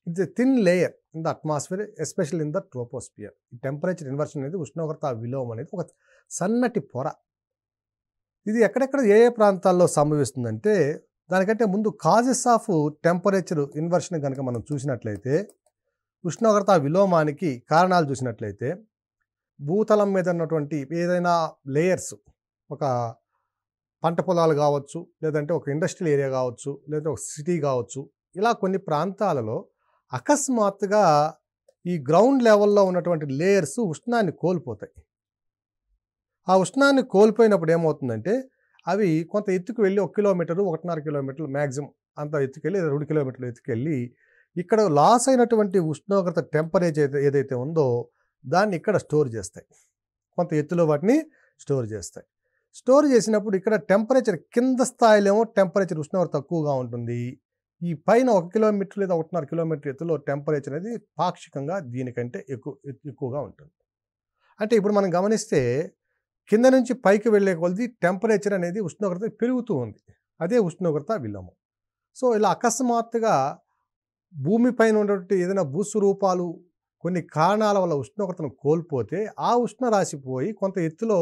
it's a thin layer in the atmosphere especial in the troposphere ఈ టెంపరేచర్ ఇన్వర్షన్ అనేది ఉష్ణోగ్రత విలోమం అనేది ఒక సన్నటి పొర ఇది ఎక్కడెక్కడ ఏ ఏ ప్రాంతాల్లో సంభవిస్తుందంటే దానికంటే ముందు కాజెస్ ఆఫ్ టెంపరేచర్ ఇన్వర్షన్ కనుక మనం చూసినట్లయితే ఉష్ణోగ్రత విలోమానికి కారణాలు చూసినట్లయితే భూతలం మీద ఉన్నటువంటి ఏదైనా లేయర్స్ ఒక పంట పొలాలు కావచ్చు లేదంటే ఒక ఇండస్ట్రియల్ ఏరియా కావచ్చు లేదంటే ఒక సిటీ కావచ్చు ఇలా కొన్ని ప్రాంతాలలో అకస్మాత్తుగా ఈ గ్రౌండ్ లెవెల్లో ఉన్నటువంటి లేయర్స్ ఉష్ణాన్ని కోల్పోతాయి ఆ ఉష్ణాన్ని కోల్పోయినప్పుడు ఏమవుతుందంటే అవి కొంత ఎత్తుకు వెళ్ళి ఒక కిలోమీటరు ఒకటిన్నర కిలోమీటర్లు మ్యాక్సిమం అంత ఎత్తుకెళ్ళి రెండు కిలోమీటర్లు ఎత్తుకెళ్ళి ఇక్కడ లాస్ అయినటువంటి ఉష్ణోగ్రత టెంపరేచర్ ఏదైతే ఉందో దాన్ని ఇక్కడ స్టోర్ చేస్తాయి కొంత ఎత్తులో వాటిని స్టోర్ చేస్తాయి స్టోర్ చేసినప్పుడు ఇక్కడ టెంపరేచర్ కింద స్థాయిలో టెంపరేచర్ ఉష్ణోగ్రత తక్కువగా ఉంటుంది ఈ పైన ఒక కిలోమీటర్ లేదా ఒకటిన్నర కిలోమీటర్ ఎత్తులో టెంపరేచర్ అనేది పాక్షికంగా దీనికంటే ఎక్కువ ఎక్కువగా ఉంటుంది అంటే ఇప్పుడు మనం గమనిస్తే కింద నుంచి పైకి వెళ్ళే కొలది టెంపరేచర్ అనేది ఉష్ణోగ్రత పెరుగుతూ ఉంది అదే ఉష్ణోగ్రత విలోమం సో ఇలా అకస్మాత్తుగా భూమిపైన ఉన్నటువంటి ఏదైనా భూస్వరూపాలు కొన్ని కారణాల వల్ల ఉష్ణోగ్రతను కోల్పోతే ఆ ఉష్ణ రాసిపోయి కొంత ఎత్తులో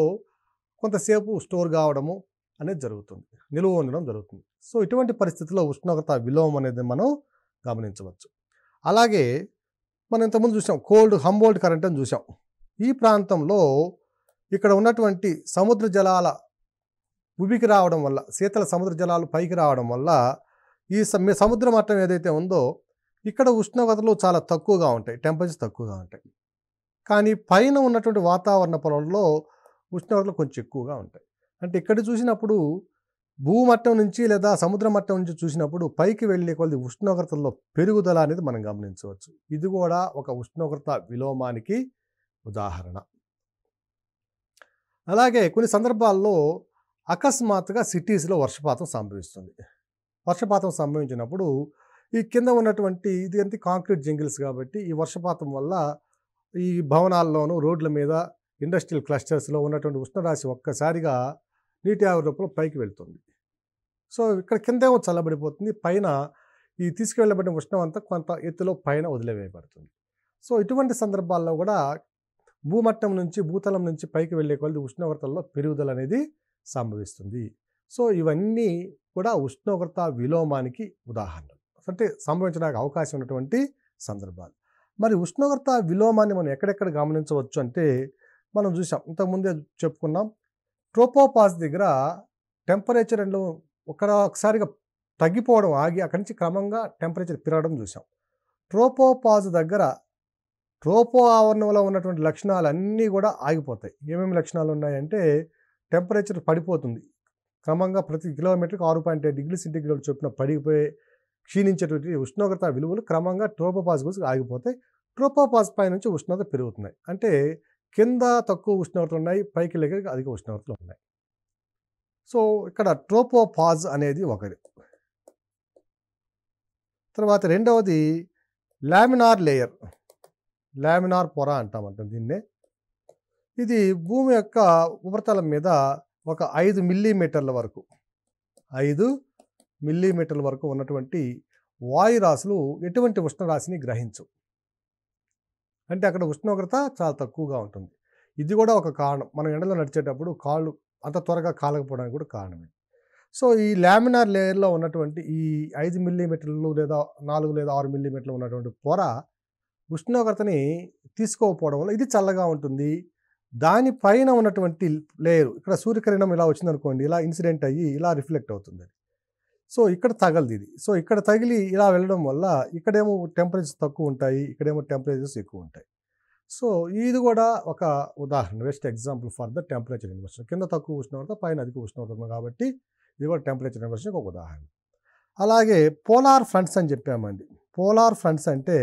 కొంతసేపు స్టోర్ కావడము అనేది జరుగుతుంది నిలువ ఉండడం జరుగుతుంది సో ఇటువంటి పరిస్థితుల్లో ఉష్ణోగ్రత విలోమం అనేది మనం గమనించవచ్చు అలాగే మనం ఇంతకుముందు చూసాం కోల్డ్ హంబోల్డ్ కరెంట్ అని చూసాం ఈ ప్రాంతంలో ఇక్కడ ఉన్నటువంటి సముద్ర జలాల ఉబికి రావడం వల్ల శీతల సముద్ర జలాలు పైకి రావడం వల్ల ఈ సముద్ర మట్టం ఏదైతే ఉందో ఇక్కడ ఉష్ణోగ్రతలు చాలా తక్కువగా ఉంటాయి టెంపరేచర్ తక్కువగా ఉంటాయి కానీ పైన ఉన్నటువంటి వాతావరణ పొలంలో ఉష్ణోగ్రతలు కొంచెం ఎక్కువగా ఉంటాయి అంటే ఇక్కడ చూసినప్పుడు భూమట్టం నుంచి లేదా సముద్ర మట్టం నుంచి చూసినప్పుడు పైకి వెళ్ళే కొద్ది ఉష్ణోగ్రతల్లో పెరుగుదల అనేది మనం గమనించవచ్చు ఇది కూడా ఒక ఉష్ణోగ్రత విలోమానికి ఉదాహరణ అలాగే కొన్ని సందర్భాల్లో అకస్మాత్తుగా సిటీస్లో వర్షపాతం సంభవిస్తుంది వర్షపాతం సంభవించినప్పుడు ఈ కింద ఉన్నటువంటి ఇది అంతే కాంక్రీట్ జింగిల్స్ కాబట్టి ఈ వర్షపాతం వల్ల ఈ భవనాల్లోనూ రోడ్ల మీద ఇండస్ట్రియల్ క్లస్టర్స్లో ఉన్నటువంటి ఉష్ణరాశి ఒక్కసారిగా నీటి ఆవిరి రూపంలో పైకి వెళ్తుంది సో ఇక్కడ కిందేమో చల్లబడిపోతుంది పైన ఈ తీసుకువెళ్ళబడిన ఉష్ణం అంతా కొంత ఎత్తులో పైన వదిలివేయబడుతుంది సో ఇటువంటి సందర్భాల్లో కూడా భూమట్టం నుంచి భూతలం నుంచి పైకి వెళ్ళే కొలది ఉష్ణోగ్రతల్లో పెరుగుదల అనేది సంభవిస్తుంది సో ఇవన్నీ కూడా ఉష్ణోగ్రత విలోమానికి ఉదాహరణలు అంటే సంభవించడానికి అవకాశం ఉన్నటువంటి సందర్భాలు మరి ఉష్ణోగ్రత విలోమాన్ని మనం ఎక్కడెక్కడ గమనించవచ్చు అంటే మనం చూసాం ఇంతకుముందే చెప్పుకున్నాం ట్రోపోపాస్ దగ్గర టెంపరేచర్ అండ్ ఒకసారిగా తగ్గిపోవడం ఆగి అక్కడి నుంచి క్రమంగా టెంపరేచర్ పెరగడం చూసాం ట్రోపోపాజ్ దగ్గర ట్రోపో ఆవరణంలో ఉన్నటువంటి లక్షణాలు అన్నీ కూడా ఆగిపోతాయి ఏమేమి లక్షణాలు ఉన్నాయంటే టెంపరేచర్ పడిపోతుంది క్రమంగా ప్రతి కిలోమీటర్కి ఆరు పాయింట్ ఐదు డిగ్రీ సెంటిగ్రేడ్ చొప్పున పడిపోయి క్షీణించేటువంటి ఉష్ణోగ్రత విలువలు క్రమంగా ట్రోపోపాజ్ గురించి ఆగిపోతాయి ట్రోపోపాజ్ పై నుంచి ఉష్ణోగ్రత పెరుగుతున్నాయి అంటే కింద తక్కువ ఉష్ణోగ్రతలు ఉన్నాయి పైకి లెగ్గర అధిక ఉష్ణోగ్రతలు ఉన్నాయి సో ఇక్కడ ట్రోపోపాజ్ అనేది ఒకటి తర్వాత రెండవది లామినార్ లేయర్ లామినార్ పొర అంటామంట దీన్నే ఇది భూమి యొక్క ఉపరితలం మీద ఒక ఐదు మిల్లీమీటర్ల వరకు ఐదు మిల్లీమీటర్ల వరకు ఉన్నటువంటి వాయురాశులు ఎటువంటి ఉష్ణరాశిని గ్రహించు అంటే అక్కడ ఉష్ణోగ్రత చాలా తక్కువగా ఉంటుంది ఇది కూడా ఒక కారణం మనం ఎండలో నడిచేటప్పుడు కాళ్ళు అంత త్వరగా కాలకపోవడానికి కూడా కారణమే సో ఈ లామినార్ లేయర్లో ఉన్నటువంటి ఈ ఐదు మిల్లీమీటర్లు లేదా నాలుగు లేదా ఆరు మిల్లీమీటర్లు ఉన్నటువంటి పొర ఉష్ణోగ్రతని తీసుకోకపోవడం వల్ల ఇది చల్లగా ఉంటుంది దానిపైన ఉన్నటువంటి లేయరు ఇక్కడ సూర్యకిరణం ఇలా వచ్చిందనుకోండి ఇలా ఇన్సిడెంట్ అయ్యి ఇలా రిఫ్లెక్ట్ అవుతుంది సో ఇక్కడ తగలది ఇది సో ఇక్కడ తగిలి ఇలా వెళ్ళడం వల్ల ఇక్కడేమో టెంపరేచర్స్ తక్కువ ఉంటాయి ఇక్కడేమో టెంపరేచర్స్ ఎక్కువ ఉంటాయి సో ఇది కూడా ఒక ఉదాహరణ best example for the temperature inversion కింద తక్కువ ఉష్ణోగ్రత పైన అధిక ఉష్ణోగ్రత కాబట్టి ఇది కూడా టెంపరేచర్ ఇన్వర్షన్కి ఒక ఉదాహరణ అలాగే పోలార్ ఫ్రంట్స్ అని చెప్పామండి పోలార్ ఫ్రంట్స్ అంటే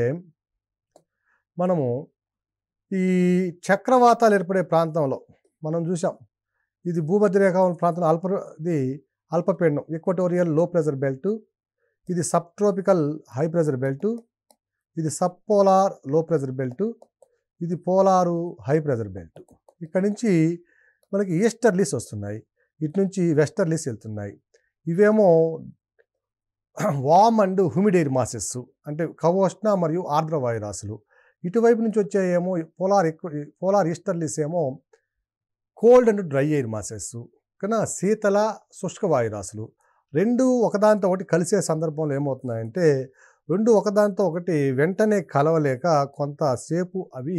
మనము ఈ చక్రవాతాలు ఏర్పడే ప్రాంతంలో మనం చూసాం ఇది ఉన్న ప్రాంతంలో అల్ప ఇది అల్పపీడనం ఎక్వటోరియల్ లో ప్రెజర్ బెల్ట్ ఇది subtropical high pressure belt ఇది subpolar low pressure belt ఇది పోలారు హై ప్రెజర్ బెల్ట్ ఇక్కడ నుంచి మనకి ఈస్టర్లీస్ వస్తున్నాయి ఇటు నుంచి వెస్టర్లీస్ వెళ్తున్నాయి ఇవేమో warm and humid air masses అంటే కవోష్ణ మరియు ఆర్ద్రవాయు రాశులు ఇటువైపు నుంచి వచ్చే ఏమో పోలార్ ఎక్కువ పోలార్ ఈస్టర్లీస్ ఏమో cold and dry air masses కన్నా శీతల శుష్క వాయురాశులు రెండు ఒకదానితో ఒకటి కలిసే సందర్భంలో ఏమవుతున్నాయంటే రెండు ఒకదానితో ఒకటి వెంటనే కలవలేక కొంతసేపు అవి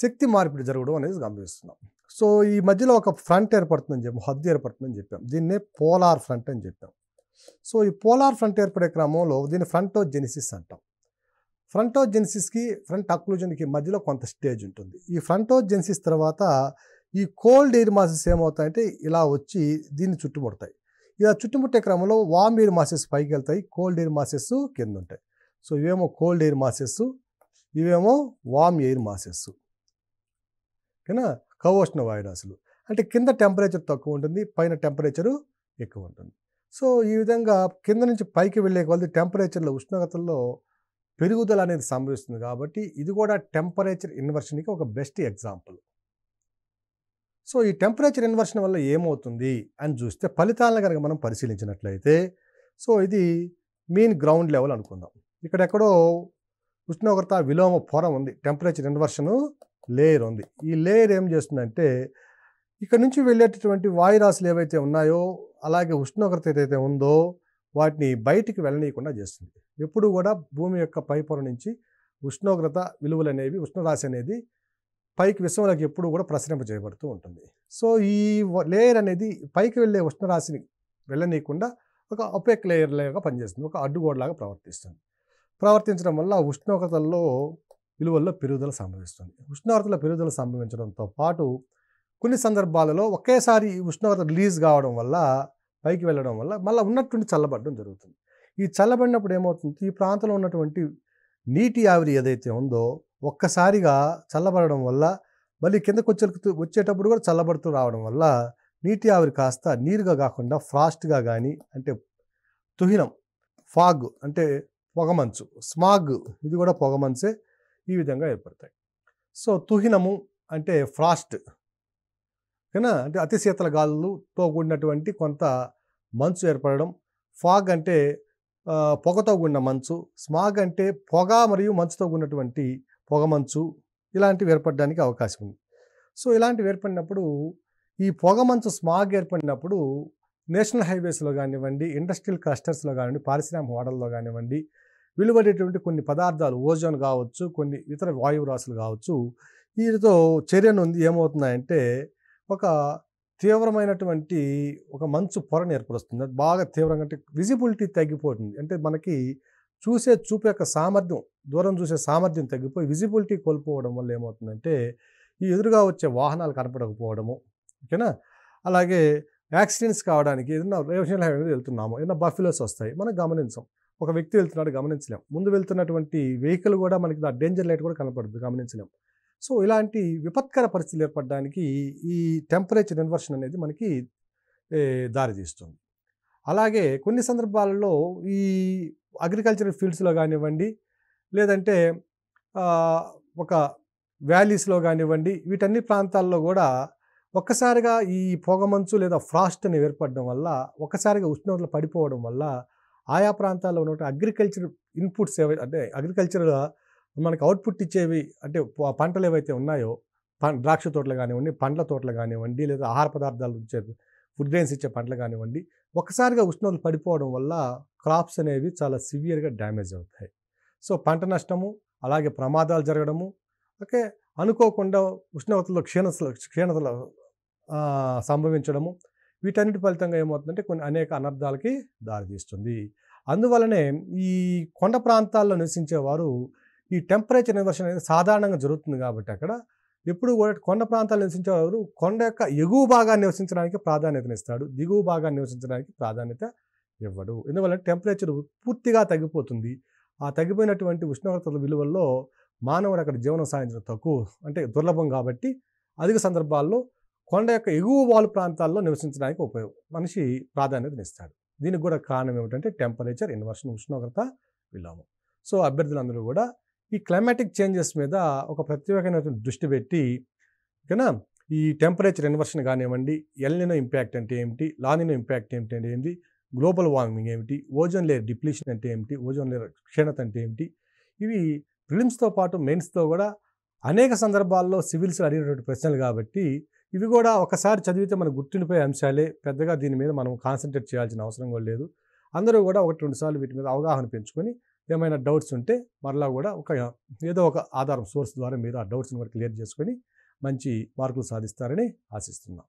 శక్తి మార్పిడి జరగడం అనేది గమనిస్తున్నాం సో ఈ మధ్యలో ఒక ఫ్రంట్ ఏర్పడుతుందని చెప్పి హద్దు ఏర్పడుతుందని చెప్పాం దీన్నే పోలార్ ఫ్రంట్ అని చెప్పాం సో ఈ పోలార్ ఫ్రంట్ ఏర్పడే క్రమంలో దీన్ని దీని జెనిసిస్ అంటాం ఫ్రంటోజెన్సిస్కి ఫ్రంట్ అక్లూజన్కి మధ్యలో కొంత స్టేజ్ ఉంటుంది ఈ ఫ్రంటోజెన్సిస్ తర్వాత ఈ కోల్డ్ ఎయిర్ మాసెస్ ఏమవుతాయంటే ఇలా వచ్చి దీన్ని చుట్టుముడతాయి ఇలా చుట్టుముట్టే క్రమంలో వామ్ ఎయిర్ మాసెస్ పైకి వెళ్తాయి కోల్డ్ ఎయిర్ మాసెస్ కింద ఉంటాయి సో ఇవేమో కోల్డ్ ఎయిర్ మాసెస్ ఇవేమో వామ్ ఎయిర్ మాసెస్ ఓకేనా కవోష్ణ వాయురాసులు అంటే కింద టెంపరేచర్ తక్కువ ఉంటుంది పైన టెంపరేచరు ఎక్కువ ఉంటుంది సో ఈ విధంగా కింద నుంచి పైకి వెళ్ళే కొలది టెంపరేచర్లో ఉష్ణోగ్రతల్లో పెరుగుదల అనేది సంభవిస్తుంది కాబట్టి ఇది కూడా టెంపరేచర్ ఇన్వర్షన్కి ఒక బెస్ట్ ఎగ్జాంపుల్ సో ఈ టెంపరేచర్ ఇన్వర్షన్ వల్ల ఏమవుతుంది అని చూస్తే ఫలితాలను కనుక మనం పరిశీలించినట్లయితే సో ఇది మెయిన్ గ్రౌండ్ లెవెల్ అనుకుందాం ఇక్కడ ఎక్కడో ఉష్ణోగ్రత విలోమ పొర ఉంది టెంపరేచర్ ఇన్వర్షను లేయర్ ఉంది ఈ లేయర్ ఏం చేస్తుందంటే ఇక్కడ నుంచి వెళ్ళేటటువంటి వాయురాశులు ఏవైతే ఉన్నాయో అలాగే ఉష్ణోగ్రత ఏదైతే ఉందో వాటిని బయటికి వెళ్ళనీయకుండా చేస్తుంది ఎప్పుడు కూడా భూమి యొక్క పైపొర నుంచి ఉష్ణోగ్రత విలువలు అనేవి ఉష్ణరాశి అనేది పైకి విశ్వంలోకి ఎప్పుడు కూడా ప్రసరింప చేయబడుతూ ఉంటుంది సో ఈ లేయర్ అనేది పైకి వెళ్ళే ఉష్ణరాశిని వెళ్ళనీయకుండా ఒక అపెక్ లేయర్ లాగా పనిచేస్తుంది ఒక అడ్డుగోడలాగా ప్రవర్తిస్తుంది ప్రవర్తించడం వల్ల ఉష్ణోగ్రతల్లో విలువల్లో పెరుగుదల సంభవిస్తుంది ఉష్ణోగ్రతల పెరుగుదల సంభవించడంతో పాటు కొన్ని సందర్భాలలో ఒకేసారి ఉష్ణోగ్రత రిలీజ్ కావడం వల్ల పైకి వెళ్ళడం వల్ల మళ్ళీ ఉన్నటువంటి చల్లబడడం జరుగుతుంది ఈ చల్లబడినప్పుడు ఏమవుతుంది ఈ ప్రాంతంలో ఉన్నటువంటి నీటి ఆవిరి ఏదైతే ఉందో ఒక్కసారిగా చల్లబడడం వల్ల మళ్ళీ కిందకు వచ్చే వచ్చేటప్పుడు కూడా చల్లబడుతూ రావడం వల్ల నీటి ఆవిరి కాస్త నీరుగా కాకుండా ఫ్రాస్ట్గా కానీ అంటే తుహినం ఫాగ్ అంటే పొగమంచు స్మాగ్ ఇది కూడా పొగమంచే ఈ విధంగా ఏర్పడతాయి సో తుహినము అంటే ఫ్రాస్ట్ కానీ అంటే అతి శీతల గాలులతో కూడినటువంటి కొంత మంచు ఏర్పడడం ఫాగ్ అంటే పొగతో కూడిన మంచు స్మాగ్ అంటే పొగ మరియు మంచుతో కూడినటువంటి పొగ మంచు ఇలాంటివి ఏర్పడడానికి అవకాశం ఉంది సో ఇలాంటివి ఏర్పడినప్పుడు ఈ పొగ మంచు స్మాగ్ ఏర్పడినప్పుడు నేషనల్ హైవేస్లో కానివ్వండి ఇండస్ట్రియల్ క్లస్టర్స్లో కానివ్వండి పారిశ్రామిక వాడల్లో కానివ్వండి వెలువడేటువంటి కొన్ని పదార్థాలు ఓజోన్ కావచ్చు కొన్ని ఇతర వాయువు రాసులు కావచ్చు వీటితో చర్యను ఏమవుతున్నాయంటే ఒక తీవ్రమైనటువంటి ఒక మంచు పొరను ఏర్పరుస్తుంది బాగా తీవ్రంగా అంటే విజిబిలిటీ తగ్గిపోతుంది అంటే మనకి చూసే చూపు యొక్క సామర్థ్యం దూరం చూసే సామర్థ్యం తగ్గిపోయి విజిబిలిటీ కోల్పోవడం వల్ల ఏమవుతుందంటే ఈ ఎదురుగా వచ్చే వాహనాలు కనపడకపోవడము ఓకేనా అలాగే యాక్సిడెంట్స్ కావడానికి ఏదైనా రేషనల్ హైవే మీద వెళ్తున్నాము ఏదైనా బఫిలోస్ వస్తాయి మనం గమనించం ఒక వ్యక్తి వెళ్తున్నాడు గమనించలేం ముందు వెళ్తున్నటువంటి వెహికల్ కూడా మనకి ఆ డేంజర్ లైట్ కూడా కనపడుతుంది గమనించలేం సో ఇలాంటి విపత్కర పరిస్థితులు ఏర్పడడానికి ఈ టెంపరేచర్ ఇన్వర్షన్ అనేది మనకి దారితీస్తుంది అలాగే కొన్ని సందర్భాలలో ఈ అగ్రికల్చరల్ ఫీల్డ్స్లో కానివ్వండి లేదంటే ఒక వ్యాలీస్లో కానివ్వండి వీటన్ని ప్రాంతాల్లో కూడా ఒక్కసారిగా ఈ పొగమంచు లేదా ఫ్రాస్ట్ అనేవి ఏర్పడడం వల్ల ఒక్కసారిగా ఉష్ణోగ్రతలు పడిపోవడం వల్ల ఆయా ప్రాంతాల్లో ఉన్న అగ్రికల్చర్ ఇన్పుట్స్ ఏవైతే అంటే అగ్రికల్చర్ మనకు అవుట్పుట్ ఇచ్చేవి అంటే పంటలు ఏవైతే ఉన్నాయో ద్రాక్ష తోటలు కానివ్వండి పండ్ల తోటలు కానివ్వండి లేదా ఆహార పదార్థాలు ఇచ్చే ఫుడ్ గ్రెయిన్స్ ఇచ్చే పంటలు కానివ్వండి ఒకసారిగా ఉష్ణోగ్రతలు పడిపోవడం వల్ల క్రాప్స్ అనేవి చాలా సివియర్గా డ్యామేజ్ అవుతాయి సో పంట నష్టము అలాగే ప్రమాదాలు జరగడము ఓకే అనుకోకుండా ఉష్ణోగ్రతలో క్షీణ క్షీణతలు సంభవించడము వీటన్నిటి ఫలితంగా ఏమవుతుందంటే కొన్ని అనేక అనర్థాలకి దారితీస్తుంది అందువలనే ఈ కొండ ప్రాంతాల్లో నివసించేవారు ఈ టెంపరేచర్ ఇన్వర్షన్ అనేది సాధారణంగా జరుగుతుంది కాబట్టి అక్కడ ఎప్పుడు కూడా కొండ ప్రాంతాలు నివసించేవారు కొండ యొక్క ఎగువ భాగాన్ని నివసించడానికి ప్రాధాన్యతనిస్తాడు దిగువ భాగాన్ని నివసించడానికి ప్రాధాన్యత ఇవ్వడు ఎందువల్ల టెంపరేచర్ పూర్తిగా తగ్గిపోతుంది ఆ తగ్గిపోయినటువంటి ఉష్ణోగ్రతల విలువల్లో మానవుడు అక్కడ జీవనం సాధించడం తక్కువ అంటే దుర్లభం కాబట్టి అధిక సందర్భాల్లో కొండ యొక్క ఎగువ వాలు ప్రాంతాల్లో నివసించడానికి ఉపయోగం మనిషి ప్రాధాన్యతనిస్తాడు దీనికి కూడా కారణం ఏమిటంటే టెంపరేచర్ ఇన్వర్షన్ ఉష్ణోగ్రత విలోమం సో అభ్యర్థులందరూ కూడా ఈ క్లైమాటిక్ చేంజెస్ మీద ఒక ప్రత్యేకమైన దృష్టి పెట్టి ఓకేనా ఈ టెంపరేచర్ ఇన్వర్షన్ కానివ్వండి ఎల్నినో ఇంపాక్ట్ అంటే ఏమిటి లానినో ఇంపాక్ట్ ఏమిటి అంటే ఏంటి గ్లోబల్ వార్మింగ్ ఏమిటి ఓజోన్ లేయర్ డిప్లీషన్ అంటే ఏమిటి ఓజోన్ లేయర్ క్షీణత అంటే ఏమిటి ఇవి ఫిలిమ్స్తో పాటు మెయిన్స్తో కూడా అనేక సందర్భాల్లో సివిల్స్ అడిగినటువంటి ప్రశ్నలు కాబట్టి ఇవి కూడా ఒకసారి చదివితే మనకు గుర్తుండిపోయే అంశాలే పెద్దగా దీని మీద మనం కాన్సన్ట్రేట్ చేయాల్సిన అవసరం కూడా లేదు అందరూ కూడా ఒకటి రెండు సార్లు వీటి మీద అవగాహన పెంచుకొని ఏమైనా డౌట్స్ ఉంటే మరలా కూడా ఒక ఏదో ఒక ఆధారం సోర్స్ ద్వారా మీరు ఆ డౌట్స్ని కూడా క్లియర్ చేసుకొని మంచి మార్కులు సాధిస్తారని ఆశిస్తున్నాం